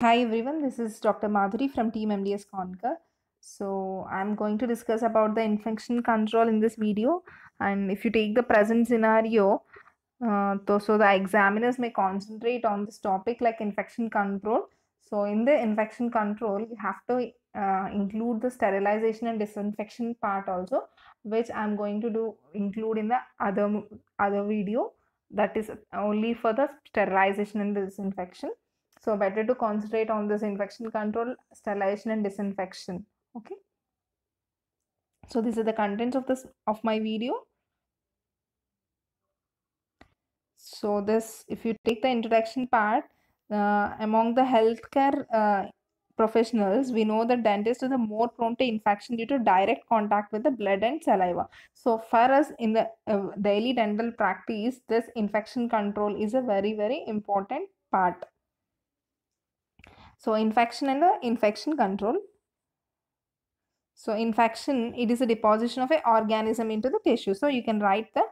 Hi everyone, this is Dr. Madhuri from Team MDS Concur. So I'm going to discuss about the infection control in this video. And if you take the present scenario, uh, so the examiners may concentrate on this topic like infection control. So in the infection control, you have to uh, include the sterilization and disinfection part also, which I'm going to do include in the other other video that is only for the sterilization and disinfection. So better to concentrate on this infection control, sterilization and disinfection. Okay. So these are the contents of this of my video. So this, if you take the introduction part, uh, among the healthcare uh, professionals, we know that dentists are the more prone to infection due to direct contact with the blood and saliva. So for us in the uh, daily dental practice, this infection control is a very, very important part. So infection and the infection control. So infection, it is a deposition of an organism into the tissue. So you can write the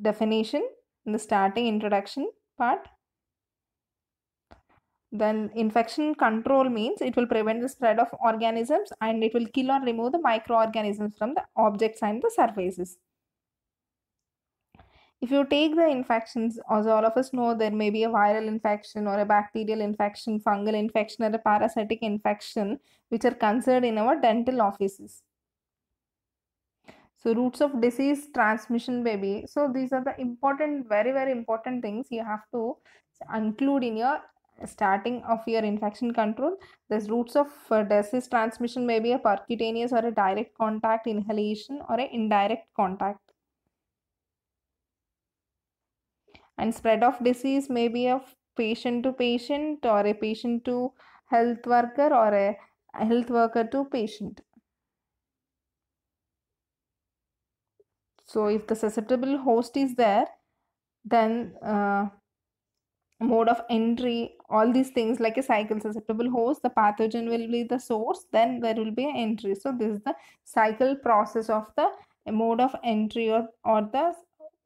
definition in the starting introduction part. Then infection control means it will prevent the spread of organisms and it will kill or remove the microorganisms from the objects and the surfaces if you take the infections, as all of us know, there may be a viral infection or a bacterial infection, fungal infection, or a parasitic infection, which are considered in our dental offices. So, roots of disease transmission, baby. So, these are the important, very, very important things you have to include in your starting of your infection control. These roots of uh, disease transmission may be a percutaneous or a direct contact inhalation or an indirect contact and spread of disease may be a patient to patient or a patient to health worker or a health worker to patient so if the susceptible host is there then uh, mode of entry all these things like a cycle susceptible host the pathogen will be the source then there will be an entry so this is the cycle process of the mode of entry or, or the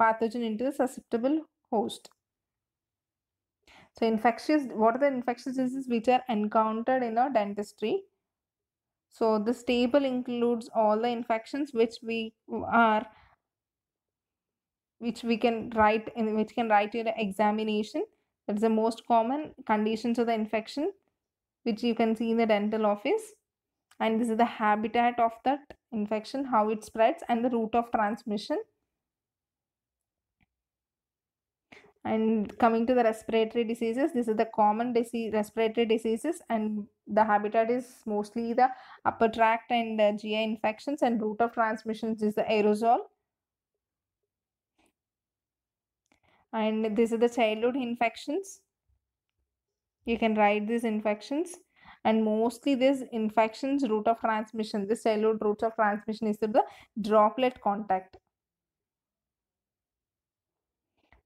pathogen into the susceptible host. So infectious, what are the infectious diseases which are encountered in our dentistry? So this table includes all the infections which we are which we can write in which can write your examination. That's the most common conditions of the infection, which you can see in the dental office. And this is the habitat of that infection, how it spreads, and the route of transmission. and coming to the respiratory diseases this is the common disease respiratory diseases and the habitat is mostly the upper tract and the uh, gi infections and route of transmissions is the aerosol and this is the childhood infections you can write these infections and mostly these infections route of transmission this childhood route of transmission is through the droplet contact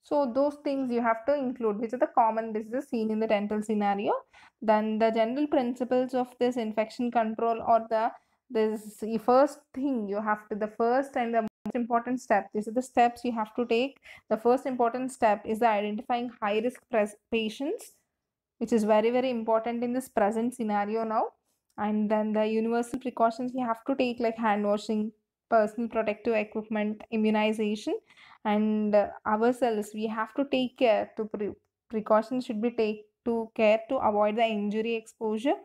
so those things you have to include, which are the common diseases seen in the dental scenario. Then the general principles of this infection control or the this first thing you have to the first and the most important step. These are the steps you have to take. The first important step is the identifying high risk patients, which is very very important in this present scenario now. And then the universal precautions you have to take like hand washing, personal protective equipment, immunization, and uh, ourselves. We have to take care to pre- precautions should be take to care to avoid the injury exposure.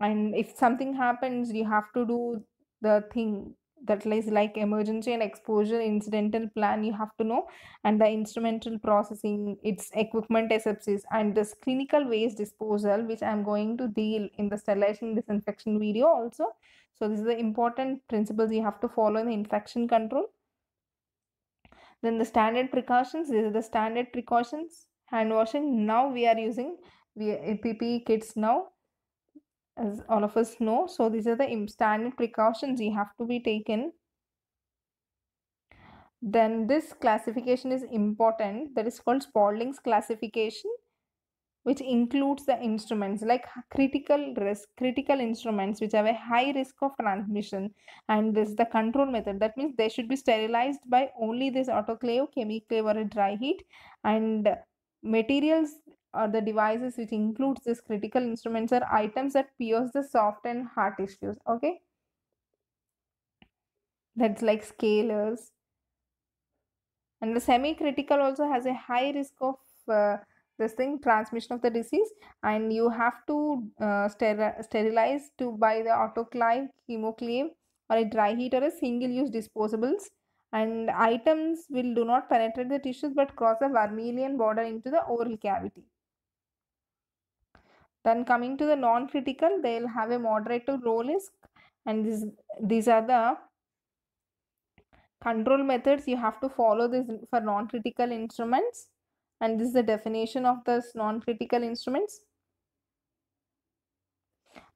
And if something happens, you have to do the thing that is like emergency and exposure incidental plan you have to know and the instrumental processing its equipment asepsis and this clinical waste disposal which i'm going to deal in the sterilization disinfection video also so this is the important principles you have to follow in the infection control then the standard precautions these are the standard precautions hand washing now we are using the ppe kits now as all of us know so these are the standard precautions you have to be taken then this classification is important that is called Spaulding's classification which includes the instruments like critical risk critical instruments which have a high risk of transmission and this is the control method that means they should be sterilized by only this autoclave chemiclave or a dry heat and materials or uh, the devices which includes these critical instruments are items that pierce the soft and hard tissues okay that's like scalers and the semi-critical also has a high risk of uh, this thing transmission of the disease and you have to uh, steri sterilize to by the autoclave chemoclave or a dry heat or a single use disposables and items will do not penetrate the tissues but cross the vermilion border into the oral cavity then coming to the non-critical, they'll have a moderate to low risk and this, these are the control methods you have to follow this for non-critical instruments and this is the definition of this non-critical instruments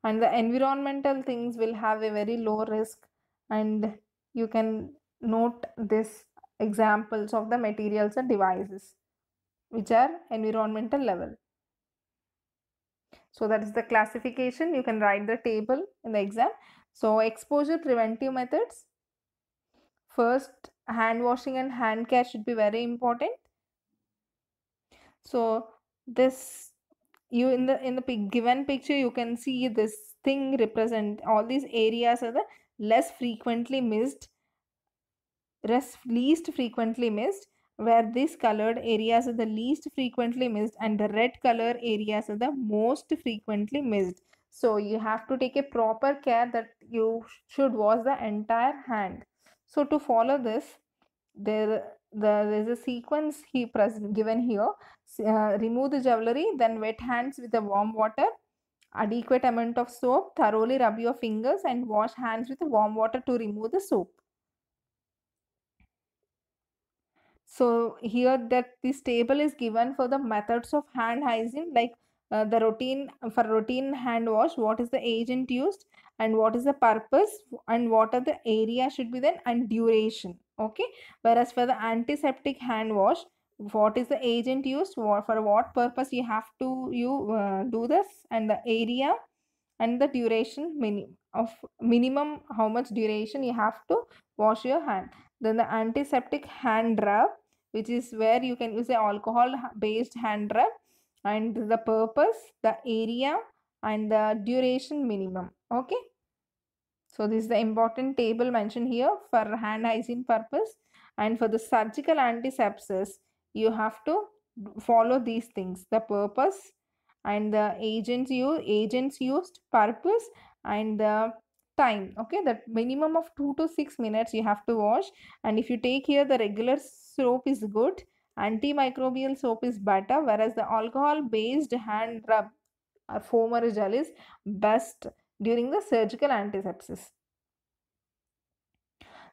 and the environmental things will have a very low risk and you can note this examples of the materials and devices which are environmental level so that is the classification. You can write the table in the exam. So exposure preventive methods. First, hand washing and hand care should be very important. So this you in the in the given picture you can see this thing represent all these areas are the less frequently missed least frequently missed where these colored areas are the least frequently missed and the red color areas are the most frequently missed. So you have to take a proper care that you should wash the entire hand. So to follow this, there, there is a sequence he given here. Uh, remove the jewelry, then wet hands with the warm water, adequate amount of soap, thoroughly rub your fingers and wash hands with warm water to remove the soap. So here that this table is given for the methods of hand hygiene like uh, the routine for routine hand wash what is the agent used and what is the purpose and what are the area should be then and duration okay whereas for the antiseptic hand wash what is the agent used for what purpose you have to you uh, do this and the area and the duration minimum of minimum how much duration you have to wash your hand then the antiseptic hand rub which is where you can use a alcohol based hand rub and the purpose the area and the duration minimum okay so this is the important table mentioned here for hand hygiene purpose and for the surgical antisepsis you have to follow these things the purpose and the agents you agents used purpose and the time okay that minimum of 2 to 6 minutes you have to wash and if you take here the regular soap is good antimicrobial soap is better whereas the alcohol based hand rub or uh, foamer gel is best during the surgical antisepsis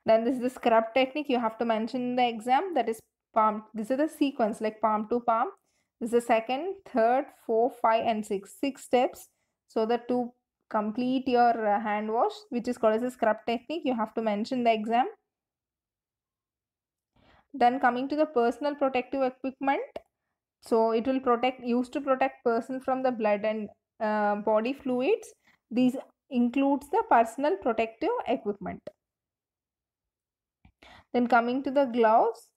then this is the scrub technique you have to mention in the exam that is palm this is the sequence like palm to palm this is the second third four five and six six steps so the two complete your uh, hand wash which is called as a scrub technique you have to mention the exam then coming to the personal protective equipment so it will protect used to protect person from the blood and uh, body fluids these includes the personal protective equipment then coming to the gloves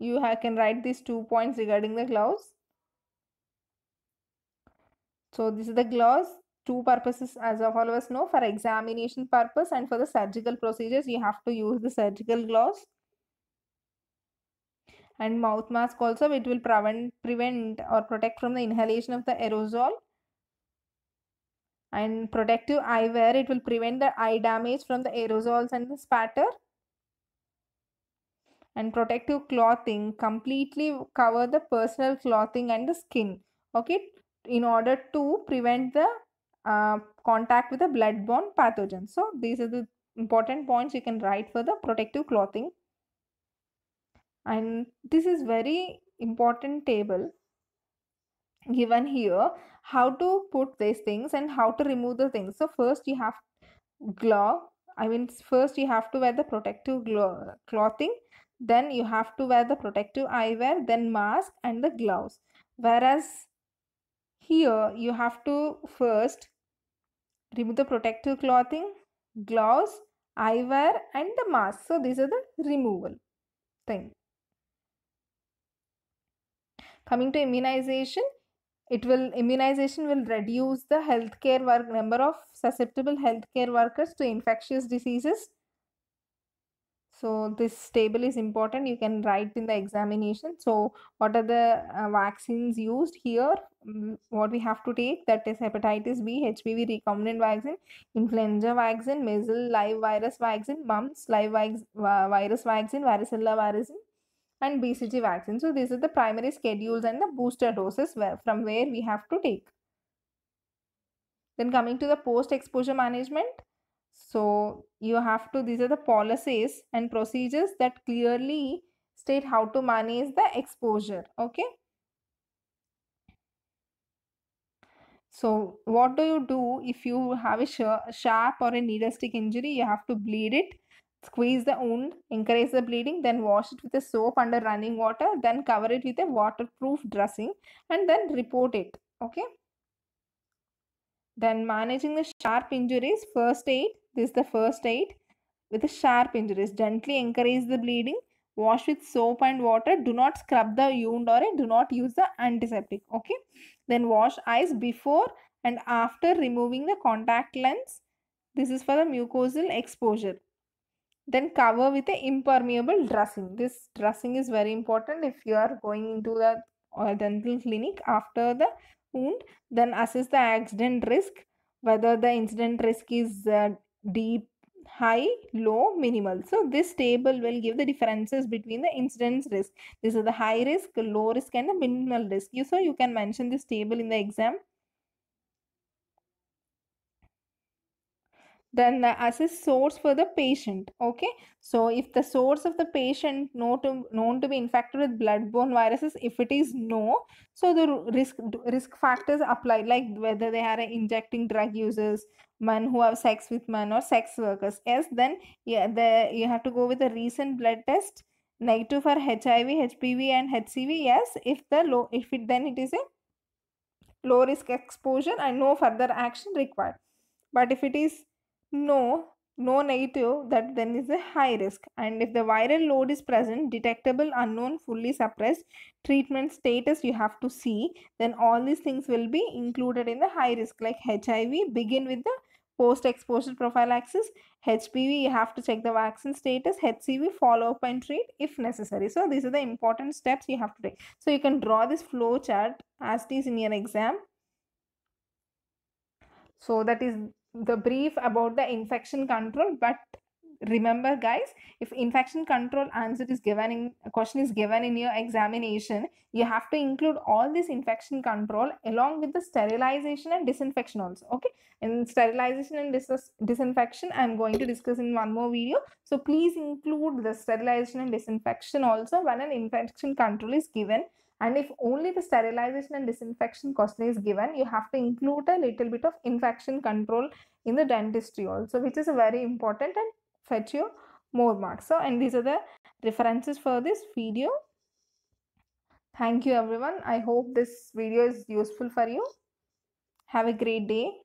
you can write these two points regarding the gloves so this is the gloves two purposes as of all of us know for examination purpose and for the surgical procedures you have to use the surgical gloves and mouth mask also it will prevent prevent or protect from the inhalation of the aerosol and protective eyewear it will prevent the eye damage from the aerosols and the spatter and protective clothing completely cover the personal clothing and the skin okay in order to prevent the uh, contact with a blood-borne pathogen. So these are the important points you can write for the protective clothing. And this is very important table given here how to put these things and how to remove the things. So first you have glove. I mean first you have to wear the protective clothing. Then you have to wear the protective eyewear, then mask and the gloves. Whereas here you have to first Remove the protective clothing, gloves, eyewear and the mask. So these are the removal thing. Coming to immunization, it will immunization will reduce the healthcare work number of susceptible healthcare workers to infectious diseases so this table is important you can write in the examination so what are the uh, vaccines used here mm, what we have to take that is hepatitis b hpv recombinant vaccine influenza vaccine measles live virus vaccine mumps live virus vaccine varicella vaccine and bcg vaccine so these are the primary schedules and the booster doses where, from where we have to take then coming to the post exposure management so you have to, these are the policies and procedures that clearly state how to manage the exposure. Okay. So what do you do if you have a sharp or a needle stick injury? You have to bleed it, squeeze the wound, increase the bleeding, then wash it with a soap under running water, then cover it with a waterproof dressing and then report it. Okay. Then managing the sharp injuries, first aid, this is the first aid. With a sharp injuries, gently encourage the bleeding. Wash with soap and water. Do not scrub the wound or do not use the antiseptic. Okay. Then wash eyes before and after removing the contact lens. This is for the mucosal exposure. Then cover with a impermeable dressing. This dressing is very important if you are going into the uh, dental clinic after the wound. Then assess the accident risk, whether the incident risk is uh, deep high low minimal so this table will give the differences between the incidence risk this is the high risk low risk and the minimal risk You so you can mention this table in the exam then the as a source for the patient okay so if the source of the patient known to, known to be infected with bloodborne viruses if it is no so the risk risk factors apply like whether they are injecting drug users men who have sex with men or sex workers yes then yeah the you have to go with a recent blood test negative for hiv hpv and hcv yes if the low if it then it is a low risk exposure and no further action required but if it is no no negative that then is a high risk and if the viral load is present detectable unknown fully suppressed treatment status you have to see then all these things will be included in the high risk like hiv begin with the post exposure profile axis hpv you have to check the vaccine status hcv follow up and treat if necessary so these are the important steps you have to take so you can draw this flow chart as it is in your exam so that is the brief about the infection control but remember guys if infection control answer is given in question is given in your examination you have to include all this infection control along with the sterilization and disinfection also okay and sterilization and dis- disinfection i'm going to discuss in one more video so please include the sterilization and disinfection also when an infection control is given and if only the sterilization and disinfection cautionary is given, you have to include a little bit of infection control in the dentistry also, which is very important and fetch you more marks. So, and these are the references for this video. Thank you everyone. I hope this video is useful for you. Have a great day.